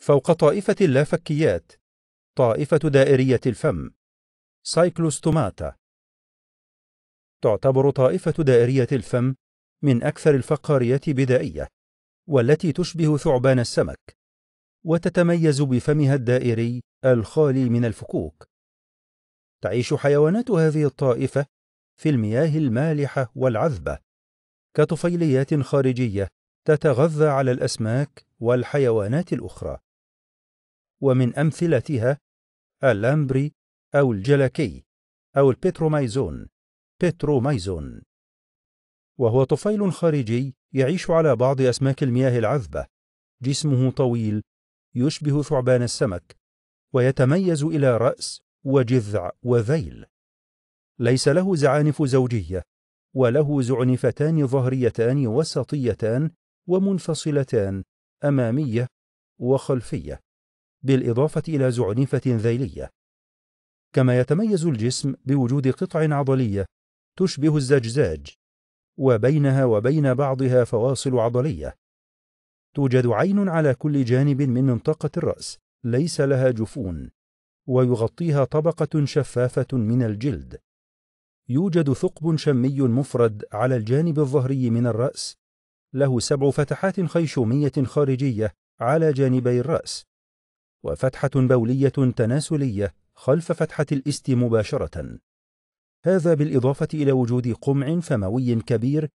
فوق طائفة اللافكيات طائفة دائرية الفم سايكلوستوماتا تعتبر طائفة دائرية الفم من أكثر الفقاريات بدائية والتي تشبه ثعبان السمك وتتميز بفمها الدائري الخالي من الفكوك تعيش حيوانات هذه الطائفة في المياه المالحة والعذبة كطفيليات خارجية تتغذى على الأسماك والحيوانات الأخرى ومن أمثلتها الأمبري أو الجلكي أو البتروميزون بتروميزون وهو طفيل خارجي يعيش على بعض أسماك المياه العذبة جسمه طويل يشبه ثعبان السمك ويتميز إلى رأس وجذع وذيل ليس له زعانف زوجية وله زعنفتان ظهريتان وسطيتان ومنفصلتان أمامية وخلفية بالإضافة إلى زعنفة ذيلية كما يتميز الجسم بوجود قطع عضلية تشبه الزجزاج وبينها وبين بعضها فواصل عضلية توجد عين على كل جانب من منطقة الرأس ليس لها جفون ويغطيها طبقة شفافة من الجلد يوجد ثقب شمي مفرد على الجانب الظهري من الرأس له سبع فتحات خيشومية خارجية على جانبي الرأس وفتحة بولية تناسلية خلف فتحة الاست مباشرة هذا بالإضافة إلى وجود قمع فموي كبير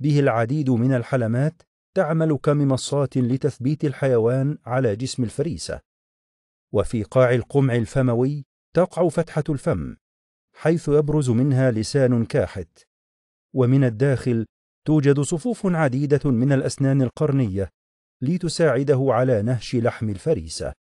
به العديد من الحلمات تعمل كممصات لتثبيت الحيوان على جسم الفريسة وفي قاع القمع الفموي تقع فتحة الفم حيث يبرز منها لسان كاحت ومن الداخل توجد صفوف عديدة من الأسنان القرنية لتساعده على نهش لحم الفريسة